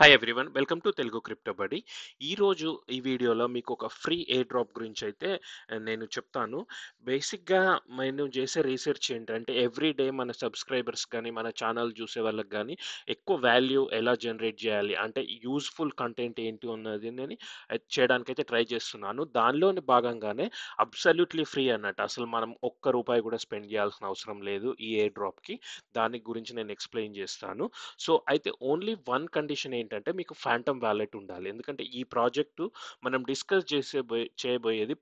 Hi everyone welcome to Telugu crypto బడి ఈరోజు ఈ వీడియోలో మీకు ఒక ఫ్రీ ఎయిర్ డ్రాప్ గురించి అయితే నేను చెప్తాను బేసిక్గా నేను చేసే రీసెర్చ్ ఏంటంటే ఎవ్రీ డే మన సబ్స్క్రైబర్స్ కానీ మన ఛానల్ చూసే వాళ్ళకి కానీ ఎక్కువ వాల్యూ ఎలా జనరేట్ చేయాలి అంటే యూజ్ఫుల్ కంటెంట్ ఏంటి ఉన్నది అని చేయడానికైతే ట్రై చేస్తున్నాను దానిలోని భాగంగానే అబ్సల్యూట్లీ ఫ్రీ అన్నట్టు అసలు మనం ఒక్క రూపాయి కూడా స్పెండ్ చేయాల్సిన అవసరం లేదు ఈ ఎయిర్ డ్రాప్కి దాని గురించి నేను ఎక్స్ప్లెయిన్ చేస్తాను సో అయితే ఓన్లీ వన్ కండిషన్ ఏంటంటే మీకు ఫ్యాంటమ్ వ్యాలెట్ ఉండాలి ఎందుకంటే ఈ ప్రాజెక్టు మనం డిస్కస్ చేసే చేయబోయేది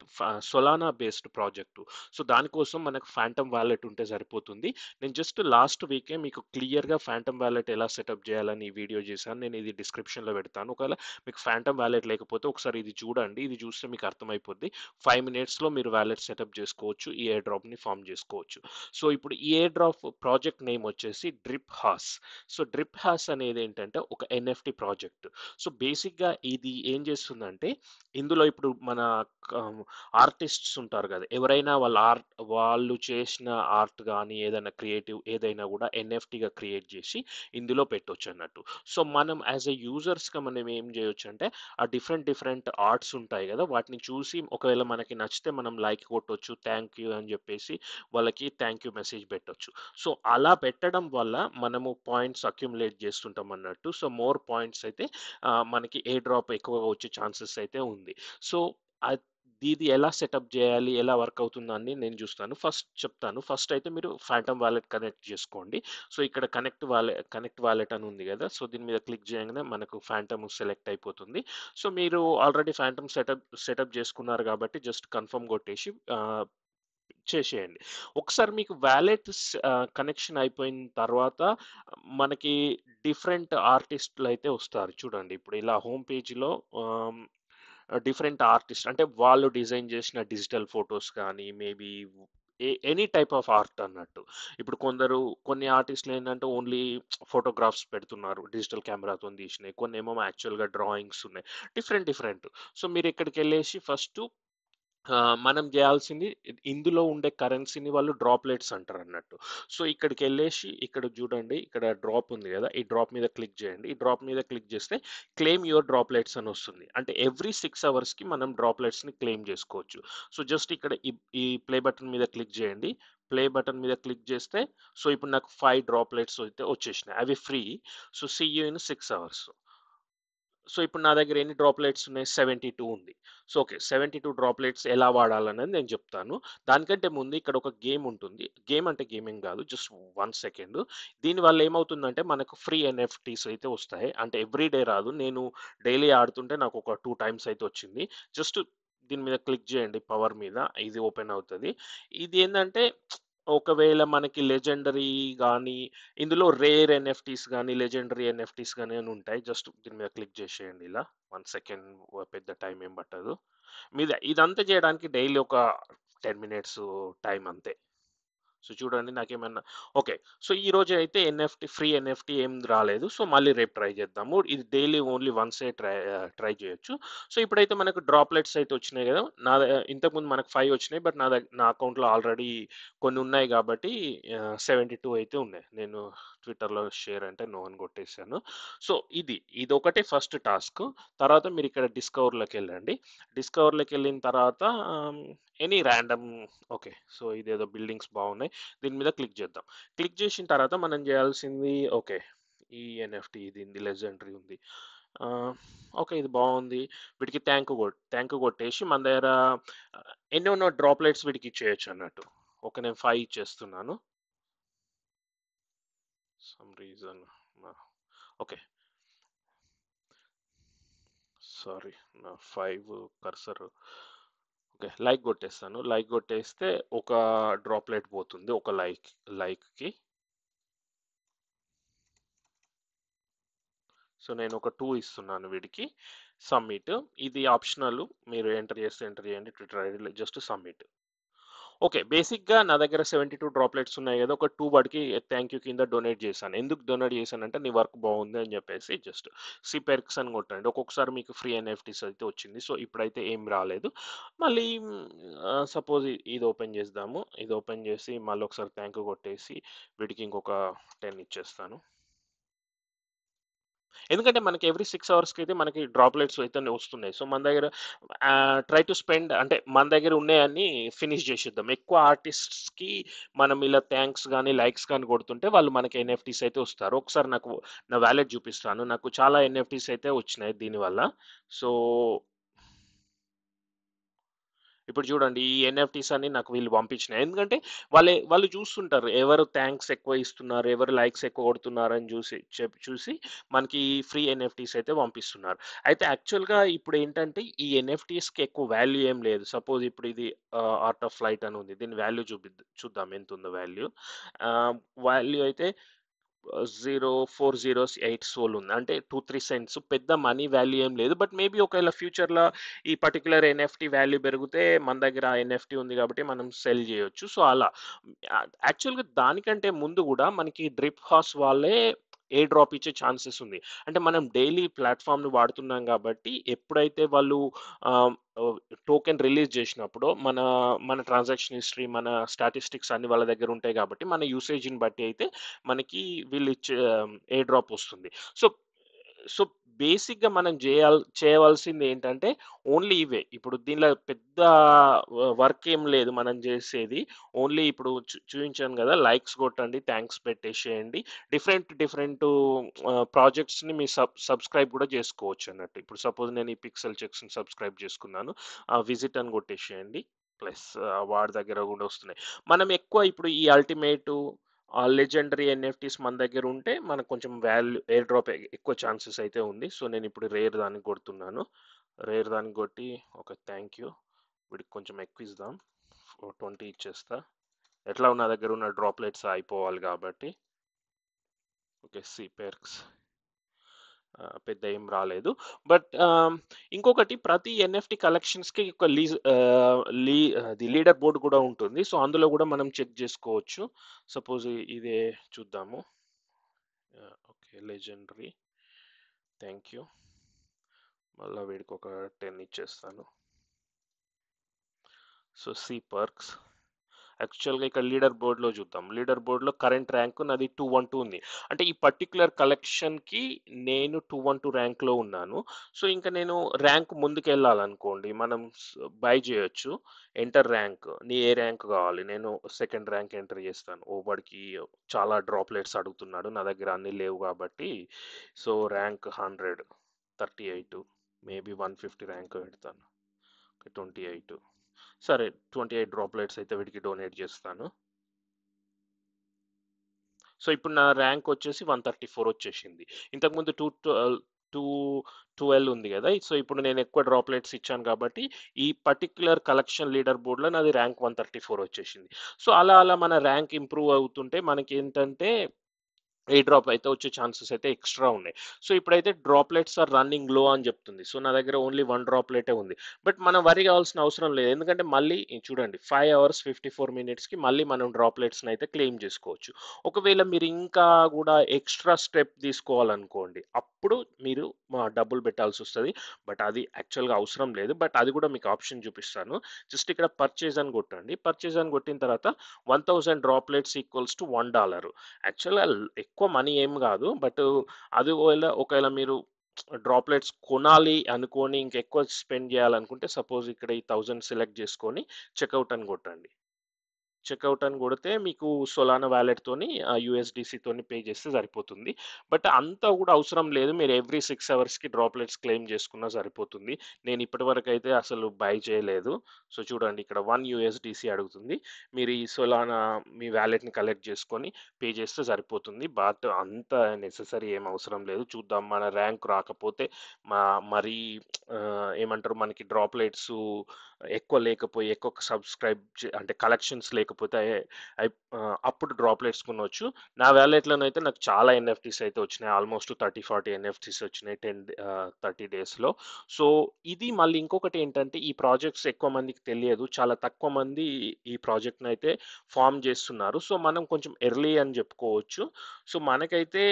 సొలానా బేస్డ్ ప్రాజెక్టు సో దానికోసం మనకు ఫ్యాంటమ్ వ్యాలెట్ ఉంటే సరిపోతుంది నేను జస్ట్ లాస్ట్ వీకే మీకు క్లియర్గా ఫ్యాంటమ్ వ్యాలెట్ ఎలా సెటప్ చేయాలని ఈ వీడియో చేశాను నేను ఇది డిస్క్రిప్షన్లో పెడతాను ఒకవేళ మీకు ఫ్యాంటమ్ వ్యాలెట్ లేకపోతే ఒకసారి ఇది చూడండి ఇది చూస్తే మీకు అర్థమైపోద్ది ఫైవ్ మినిట్స్లో మీరు వ్యాలెట్ సెటప్ చేసుకోవచ్చు ఈ ఎయిర్ డ్రాప్ని ఫామ్ చేసుకోవచ్చు సో ఇప్పుడు ఈ ఎయిర్ డ్రాప్ ప్రాజెక్ట్ నేమ్ వచ్చేసి Drip Haus so Drip Haus అనేది ఏంటంటే ఒక ఎన్ఎఫ్టి ఈ ప్రాజెక్ట్ సో బేసిక్గా ఇది ఏం చేస్తుందంటే ఇందులో ఇప్పుడు మన ఆర్టిస్ట్స్ ఉంటారు కదా ఎవరైనా వాళ్ళ ఆర్ట్ వాళ్ళు చేసిన ఆర్ట్ కానీ ఏదైనా క్రియేటివ్ ఏదైనా కూడా ఎన్ఎఫ్టీగా క్రియేట్ చేసి ఇందులో పెట్టవచ్చు అన్నట్టు సో మనం యాజ్ ఎ యూజర్స్గా మనం ఏం చేయొచ్చు అంటే ఆ డిఫరెంట్ డిఫరెంట్ ఆర్ట్స్ ఉంటాయి కదా వాటిని చూసి ఒకవేళ మనకి నచ్చితే మనం లైక్ కొట్టవచ్చు థ్యాంక్ యూ అని చెప్పేసి వాళ్ళకి థ్యాంక్ యూ మెసేజ్ పెట్టొచ్చు సో అలా పెట్టడం వల్ల మనము పాయింట్స్ అక్యుములేట్ చేస్తుంటాం అన్నట్టు సో మోర్ పాయింట్స్ పాయింట్స్ అయితే మనకి ఏ డ్రాప్ ఎక్కువగా వచ్చే ఛాన్సెస్ అయితే ఉంది సో దీది ఎలా సెటప్ చేయాలి ఎలా వర్క్ అవుతుందని నేను చూస్తాను ఫస్ట్ చెప్తాను ఫస్ట్ అయితే మీరు ఫ్యాంటమ్ వాలెట్ కనెక్ట్ చేసుకోండి సో ఇక్కడ కనెక్ట్ వాలెట్ కనెక్ట్ వాలెట్ అని ఉంది కదా సో దీని మీద క్లిక్ చేయగానే మనకు ఫ్యాంటమ్ సెలెక్ట్ అయిపోతుంది సో మీరు ఆల్రెడీ ఫ్యాంటమ్ సెటప్ సెటప్ చేసుకున్నారు కాబట్టి జస్ట్ కన్ఫర్మ్ కొట్టేసి చేసేయండి ఒకసారి మీకు వ్యాలెట్ కనెక్షన్ అయిపోయిన తర్వాత మనకి డిఫరెంట్ ఆర్టిస్టులు అయితే వస్తారు చూడండి ఇప్పుడు ఇలా హోమ్ పేజీలో డిఫరెంట్ ఆర్టిస్ట్ అంటే వాళ్ళు డిజైన్ చేసిన డిజిటల్ ఫొటోస్ కానీ maybe any type of art అన్నట్టు ఇప్పుడు కొందరు కొన్ని ఆర్టిస్టులు ఏంటంటే ఓన్లీ ఫోటోగ్రాఫ్స్ పెడుతున్నారు డిజిటల్ కెమెరాతో తీసినాయి కొన్ని ఏమో యాక్చువల్గా డ్రాయింగ్స్ ఉన్నాయి డిఫరెంట్ డిఫరెంట్ సో మీరు ఇక్కడికి వెళ్ళేసి ఫస్ట్ మనం చేయాల్సింది ఇందులో ఉండే కరెన్సీని వాళ్ళు డ్రాప్లెట్స్ అంటారు అన్నట్టు సో ఇక్కడికి వెళ్ళేసి ఇక్కడ చూడండి ఇక్కడ డ్రాప్ ఉంది కదా ఈ డ్రాప్ మీద క్లిక్ చేయండి ఈ డ్రాప్ మీద క్లిక్ చేస్తే క్లెయిమ్ యువర్ డ్రాప్లెట్స్ అని వస్తుంది అంటే ఎవ్రీ సిక్స్ అవర్స్కి మనం డ్రాప్లెట్స్ని క్లెయిమ్ చేసుకోవచ్చు సో జస్ట్ ఇక్కడ ఈ ప్లే బటన్ మీద క్లిక్ చేయండి ప్లే బటన్ మీద క్లిక్ చేస్తే సో ఇప్పుడు నాకు ఫైవ్ డ్రాప్లెట్స్ అయితే వచ్చేసినాయి అవి free so see you in six hours so ఇప్పుడు నా దగ్గర ఎన్ని డ్రాప్లెట్స్ ఉన్నాయి సెవెంటీ టూ ఉంది so okay seventy two droplets ఎలా వాడాలనేది నేను చెప్తాను దానికంటే ముందు ఇక్కడ ఒక గేమ్ ఉంటుంది గేమ్ అంటే గేమింగ్ కాదు జస్ట్ వన్ సెకండ్ దీనివల్ల ఏమవుతుందంటే మనకు ఫ్రీ ఎన్ఎఫ్టీస్ అయితే వస్తాయి అంటే ఎవ్రీ డే రాదు నేను డైలీ ఆడుతుంటే నాకు ఒక టూ టైమ్స్ అయితే వచ్చింది జస్ట్ దీని మీద క్లిక్ చేయండి పవర్ మీద ఇది ఓపెన్ అవుతుంది ఇది ఏంటంటే ఒకవేళ మనకి లెజెండరీ కానీ ఇందులో రేర్ ఎన్ఎఫ్టీస్ కానీ లెజెండరీ ఎన్ఎఫ్టీస్ కానీ అని ఉంటాయి. జస్ట్ దీని మీద క్లిక్ చేసేయండి ఇలా. వన్ సెకండ్ పెద్ద టైం ఏం పట్టదు. మీద ఇదంతా చేయడానికి డైలీ ఒక టెన్ మినిట్స్ టైం అంతే. సో చూడండి నాకేమన్నా ఓకే సో ఈ రోజు అయితే ఎన్ఎఫ్టీ ఫ్రీ ఎన్ఎఫ్టీ ఏం రాలేదు సో మళ్ళీ రేపు ట్రై చేద్దాము ఇది డైలీ ఓన్లీ వన్సే ట్రై ట్రై చేయొచ్చు సో ఇప్పుడైతే మనకు డ్రాప్లెట్స్ అయితే వచ్చినాయి కదా నా ఇంతకుముందు మనకు ఫైవ్ వచ్చినాయి బట్ నా నా అకౌంట్లో ఆల్రెడీ కొన్ని ఉన్నాయి కాబట్టి సెవెంటీ టూ అయితే ఉన్నాయి నేను ట్విట్టర్లో షేర్ అంటే నో అని కొట్టేశాను సో ఇది ఇది ఒకటి ఫస్ట్ టాస్క్ తర్వాత మీరు ఇక్కడ డిస్కవర్లోకి వెళ్ళండి డిస్కవర్లోకి వెళ్ళిన తర్వాత ఎనీ ర్యాండమ్ ఓకే సో ఇదేదో బిల్డింగ్స్ బాగున్నాయి దీని మీద క్లిక్ చేద్దాం క్లిక్ చేసిన తర్వాత మనం చేయాల్సింది ఓకే ఈ ఎన్ఎఫ్టీ ఇది లెజెండరీ ఉంది ఓకే ఇది బాగుంది వీటికి ట్యాంక్ కొట్ ట్యాంక్ కొట్టేసి మన దగ్గర ఎన్నో డ్రాప్లెట్స్ వీటికి చేయొచ్చు అన్నట్టు ఓకే నేను ఫైవ్ ఇచ్చేస్తున్నాను some reason no okay sorry నా ఫైవ్ కర్సర్ ఓకే లైక్ కొట్టేస్తాను లైక్ కొట్టేస్తే ఒక డ్రాప్లెట్ పోతుంది ఒక లైక్ లైక్కి సో నేను ఒక టూ ఇస్తున్నాను వీడికి సబ్మిట్ ఇది ఆప్షనల్ మీరు ఎంటర్ చేస్తే ఎంటర్ చేయండి ట్విట్టర్ ఐడిలో జస్ట్ సబ్మిట్ ఓకే బేసిక్గా నా దగ్గర సెవెంటీ టూ డ్రాప్లెట్స్ ఉన్నాయి కదా ఒక టూ వాడికి థ్యాంక్ యూ కింద డొనేట్ చేశాను ఎందుకు డొనేట్ చేశాను అంటే నీ వర్క్ బాగుంది అని చెప్పేసి జస్ట్ సిపెర్క్స్ అని కొట్టండి ఒక్కొక్కసారి మీకు ఫ్రీ ఎన్ఎఫ్టీస్ అయితే వచ్చింది సో ఇప్పుడైతే ఏం రాలేదు మళ్ళీ సపోజ్ ఇది ఓపెన్ చేద్దాము ఇది ఓపెన్ చేసి మళ్ళీ ఒకసారి థ్యాంక్ యూ కొట్టేసి వీటికి ఇంకొక టెన్ ఇచ్చేస్తాను ఎందుకంటే మనకి ఎవ్రీ సిక్స్ అవర్స్కి అయితే మనకి డ్రాప్లెట్స్ అయితే వస్తున్నాయి సో మన దగ్గర ట్రై టు స్పెండ్ అంటే మన దగ్గర ఉన్నాయని ఫినిష్ చేసేద్దాం ఎక్కువ ఆర్టిస్ట్స్కి మనం ఇలా థ్యాంక్స్ కానీ లైక్స్ కానీ కొడుతుంటే వాళ్ళు మనకి ఎన్ఎఫ్టీస్ అయితే వస్తారు ఒకసారి నాకు నా వ్యాలెట్ చూపిస్తాను నాకు చాలా ఎన్ఎఫ్టీస్ అయితే వచ్చినాయి దీనివల్ల సో ఇప్పుడు చూడండి ఈ ఎన్ఎఫ్టీస్ అని నాకు వీళ్ళు పంపించినాయి ఎందుకంటే వాళ్ళే వాళ్ళు చూస్తుంటారు ఎవరు థ్యాంక్స్ ఎక్కువ ఇస్తున్నారు ఎవరు లైక్స్ ఎక్కువ కొడుతున్నారు అని చూసి చూసి మనకి ఫ్రీ ఎన్ఎఫ్టీస్ అయితే పంపిస్తున్నారు అయితే యాక్చువల్గా ఇప్పుడు ఏంటంటే ఈ ఎన్ఎఫ్టీస్కి ఎక్కువ వాల్యూ ఏం లేదు సపోజ్ ఇప్పుడు ఇది ఆర్ట్ ఆఫ్ ఫ్లైట్ అని ఉంది దీని వాల్యూ చూపి చూద్దాం ఎంత ఉందో వాల్యూ వాల్యూ అయితే zero four zero eight sol ఉంది అంటే టూ త్రీ సెంట్స్ పెద్ద మనీ వాల్యూ ఏం లేదు బట్ మేబీ ఒకవేళ ఫ్యూచర్లో ఈ పర్టికులర్ ఎన్ఎఫ్టీ వాల్యూ పెరిగితే మన దగ్గర ఎన్ఎఫ్టీ ఉంది కాబట్టి మనం సెల్ చేయొచ్చు సో అలా యాక్చువల్గా దానికంటే ముందు కూడా మనకి డ్రిప్ హాస్ వాళ్ళే ఏ డ్రాప్ ఇచ్చే ఛాన్సెస్ ఉంది అంటే మనం డైలీ ప్లాట్ఫామ్ని వాడుతున్నాం కాబట్టి ఎప్పుడైతే వాళ్ళు టోకెన్ రిలీజ్ చేసినప్పుడు మన మన ట్రాన్సాక్షన్ హిస్టరీ మన స్టాటిస్టిక్స్ అన్ని వాళ్ళ దగ్గర ఉంటాయి కాబట్టి మన యూసేజ్ని బట్టి అయితే మనకి వీళ్ళు ఇచ్చే ఏ డ్రాప్ వస్తుంది సో సో బేసిక్గా మనం చేయాల్ చేయవలసింది ఏంటంటే ఓన్లీ ఇవే ఇప్పుడు దీనిలో పెద్ద వర్క్ ఏం లేదు మనం చేసేది ఓన్లీ ఇప్పుడు చూపించాను కదా లైక్స్ కొట్టండి థ్యాంక్స్ పెట్టేసేయండి డిఫరెంట్ డిఫరెంట్ ప్రాజెక్ట్స్ని మీ సబ్ సబ్స్క్రైబ్ కూడా చేసుకోవచ్చు అన్నట్టు ఇప్పుడు సపోజ్ నేను ఈ పిక్సెల్ చెక్స్ని సబ్స్క్రైబ్ చేసుకున్నాను ఆ విజిట్ అని కొట్టేసేయండి ప్లస్ వాడి దగ్గర కూడా వస్తున్నాయి మనం ఎక్కువ ఇప్పుడు ఈ అల్టిమేటు లెజెండరీ ఎన్ఎఫ్టీస్ మన దగ్గర ఉంటే మనకు కొంచెం వాల్యూ ఎయిర్ డ్రాప్ ఎక్కువ ఛాన్సెస్ అయితే ఉంది సో నేను ఇప్పుడు రేర్ దానికి కొడుతున్నాను రేర్ దానికి కొట్టి ఓకే థ్యాంక్ యూ వీడికి కొంచెం ఎక్కువ ఇద్దాం ట్వంటీ ఇచ్చేస్తా ఎట్లా ఉన్న దగ్గర ఉన్న డ్రాప్లెట్స్ అయిపోవాలి కాబట్టి ఓకే సి పేర్క్స్ పెద్ద ఏం రాలేదు బట్ ఇంకొకటి ప్రతి ఎన్ఎఫ్టి కలెక్షన్స్కి ఒక లీజ్ లీ ది లీడర్ బోర్డ్ కూడా ఉంటుంది సో అందులో కూడా మనం చెక్ చేసుకోవచ్చు సపోజ్ ఇదే చూద్దాము ఓకే లెజెండరీ థ్యాంక్ యూ మళ్ళీ వీడికి ఒక టెన్ ఇచ్చేస్తాను సో సి పర్క్స్ యాక్చువల్గా ఇక్కడ లీడర్ బోర్డ్లో చూద్దాం లీడర్ బోర్డ్లో కరెంట్ ర్యాంక్ నాది టూ వన్ టూ ఉంది అంటే ఈ పర్టికులర్ కలెక్షన్కి నేను టూ వన్ టూ ర్యాంక్లో ఉన్నాను సో ఇంకా నేను ర్యాంక్ ముందుకు మనం బై చేయొచ్చు ఎంటర్ ర్యాంక్ నీ ఏ ర్యాంక్ కావాలి నేను సెకండ్ ర్యాంక్ ఎంటర్ చేస్తాను ఓబడికి చాలా డ్రాప్లెట్స్ అడుగుతున్నాడు నా దగ్గర అన్నీ లేవు కాబట్టి so rank hundred thirty eight maybe one fifty rank పెడతాను ట్వంటీ ఎయిట్ సరే ట్వంటీ ఎయిట్ డ్రాప్లెట్స్ అయితే వీటికి డొనేట్ చేస్తాను సో ఇప్పుడు నా ర్యాంక్ వచ్చేసి వన్ థర్టీ ఫోర్ వచ్చేసింది ఇంతకుముందు టూ టూ ట్వెల్వ్ ఉంది కదా సో ఇప్పుడు నేను ఎక్కువ డ్రాప్లెట్స్ ఇచ్చాను కాబట్టి ఈ పర్టిక్యులర్ కలెక్షన్ లీడర్ బోర్డులో నాది ర్యాంక్ వన్ థర్టీ ఫోర్ వచ్చేసింది సో అలా అలా మన ర్యాంక్ ఇంప్రూవ్ అవుతుంటే మనకి ఏంటంటే ఎయిర్ డ్రాప్ అయితే వచ్చే ఛాన్సెస్ అయితే ఎక్స్ట్రా ఉన్నాయి సో ఇప్పుడైతే డ్రాప్లెట్స్ ఆర్ రన్నింగ్ లో అని చెప్తుంది సో నా దగ్గర ఓన్లీ వన్ డ్రాప్లెటే ఉంది బట్ మనం వరి కావాల్సిన అవసరం లేదు ఎందుకంటే మళ్ళీ చూడండి ఫైవ్ అవర్స్ ఫిఫ్టీ ఫోర్ మినిట్స్కి మళ్ళీ మనం డ్రాప్లెట్స్ని అయితే క్లెయిమ్ చేసుకోవచ్చు ఒకవేళ మీరు ఇంకా కూడా ఎక్స్ట్రా స్టెప్ తీసుకోవాలనుకోండి అప్పుడు మీరు డబ్బులు పెట్టాల్సి వస్తుంది బట్ అది యాక్చువల్గా అవసరం లేదు బట్ అది కూడా మీకు ఆప్షన్ చూపిస్తాను జస్ట్ ఇక్కడ పర్చేజ్ అని కొట్టండి పర్చేజ్ అని కొట్టిన తర్వాత one thousand droplets equals to one dollar యాక్చువల్గా ఎక్కువ మనీ ఏం కాదు బట్ అది ఒకవేళ ఒకవేళ మీరు డ్రాప్లెట్స్ కొనాలి అనుకొని ఇంకెక్కువ స్పెండ్ చేయాలనుకుంటే సపోజ్ ఇక్కడ ఈ థౌజండ్ సెలెక్ట్ చేసుకొని చెక్అవుట్ అని కొట్టండి చెక్అవుట్ అని కొడితే మీకు సొలానా వ్యాలెట్తోని యూఎస్డిసితోని పే చేస్తే సరిపోతుంది బట్ అంతా కూడా అవసరం లేదు మీరు ఎవ్రీ సిక్స్ అవర్స్కి డ్రాప్లెట్స్ క్లెయిమ్ చేసుకున్నా సరిపోతుంది నేను ఇప్పటివరకు అయితే అసలు బై చేయలేదు సో చూడండి ఇక్కడ వన్ యూఎస్డిసి అడుగుతుంది మీరు ఈ సొలానా మీ వ్యాలెట్ని కలెక్ట్ చేసుకొని పే చేస్తే సరిపోతుంది బట్ అంత నెససరీ ఏం అవసరం లేదు చూద్దాం మన ర్యాంక్ రాకపోతే మా మరీ ఏమంటారు మనకి డ్రాప్లెట్స్ ఎక్కువ లేకపోయి ఎక్కువ సబ్స్క్రైబ్ అంటే కలెక్షన్స్ లేకపోతే అప్పుడు డ్రాప్లెట్స్ కొనవచ్చు నా వ్యాలెట్లోనైతే నాకు చాలా ఎన్ఎఫ్టీస్ అయితే వచ్చినాయి ఆల్మోస్ట్ థర్టీ ఫార్టీ ఎన్ఎఫ్టీస్ వచ్చినాయి టెన్ థర్టీ డేస్లో సో ఇది మళ్ళీ ఇంకొకటి ఏంటంటే ఈ ప్రాజెక్ట్స్ ఎక్కువ మందికి తెలియదు చాలా తక్కువ మంది ఈ ప్రాజెక్ట్ని అయితే ఫామ్ చేస్తున్నారు సో మనం కొంచెం ఎర్లీ అని చెప్పుకోవచ్చు సో మనకైతే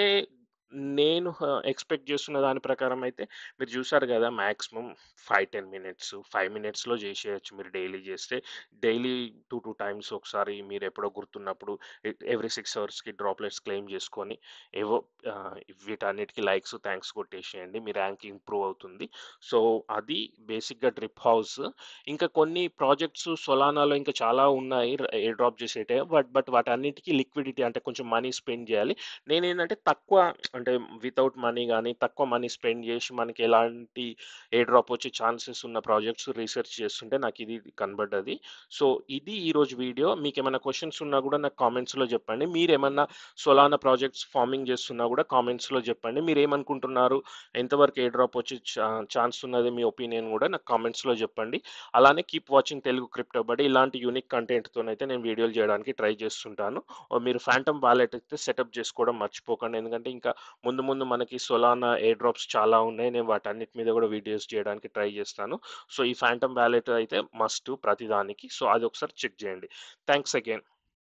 నేను ఎక్స్పెక్ట్ చేస్తున్న దాని ప్రకారం అయితే మీరు చూసారు కదా maximum five ten minutes five మినిట్స్లో చేసేయచ్చు మీరు డైలీ చేస్తే డైలీ టూ టూ టైమ్స్ ఒకసారి మీరు ఎప్పుడో గుర్తున్నప్పుడు ఎవ్రీ సిక్స్ అవర్స్కి డ్రాప్లెట్స్ క్లెయిమ్ చేసుకొని ఏవో వీటన్నిటికీ లైక్స్ థ్యాంక్స్ కొట్టేసేయండి మీ ర్యాంక్ ఇంప్రూవ్ అవుతుంది సో అది బేసిక్గా డ్రిప్ హౌస్ ఇంకా కొన్ని ప్రాజెక్ట్స్ సొలానాలో ఇంకా చాలా ఉన్నాయి ఏ డ్రాప్ చేసేటే బట్ బట్ వాటన్నిటికీ లిక్విడిటీ అంటే కొంచెం మనీ స్పెండ్ చేయాలి నేనేంటంటే తక్కువ అంటే వితౌట్ మనీ కానీ తక్కువ మనీ స్పెండ్ చేసి మనకి ఎలాంటి ఏ డ్రాప్ వచ్చే ఛాన్సెస్ ఉన్న ప్రాజెక్ట్స్ రీసెర్చ్ చేస్తుంటే నాకు ఇది కనబడ్డది సో ఇది ఈరోజు వీడియో మీకు ఏమైనా క్వశ్చన్స్ ఉన్నా కూడా నాకు కామెంట్స్లో చెప్పండి మీరు ఏమన్నా సొలాన ప్రాజెక్ట్స్ ఫార్మింగ్ చేస్తున్నా కూడా కామెంట్స్లో చెప్పండి మీరు ఏమనుకుంటున్నారు ఎంతవరకు ఏ డ్రాప్ వచ్చే ఛాన్స్ ఉన్నది మీ ఒపీనియన్ కూడా నాకు కామెంట్స్లో చెప్పండి అలానే కీప్ వాచింగ్ తెలుగు క్రిప్టో బడి ఇలాంటి యూనిక్ కంటెంట్తో అయితే నేను వీడియోలు చేయడానికి ట్రై చేస్తుంటాను మీరు ఫ్యాంటమ్ వాలెట్ అయితే సెటప్ చేసుకోవడం మర్చిపోకండి ఎందుకంటే ఇంకా ముందు ముందు మనకి సొలానా ఎయిర్ డ్రాప్స్ చాలా ఉన్నాయి నేను వాటన్నిటి మీద కూడా వీడియోస్ చేయడానికి ట్రై చేస్తాను సో ఈ ఫ్యాంటమ్ వ్యాలెట్ అయితే మస్ట్ ప్రతిదానికి సో అది ఒకసారి చెక్ చేయండి థ్యాంక్స్ అగైన్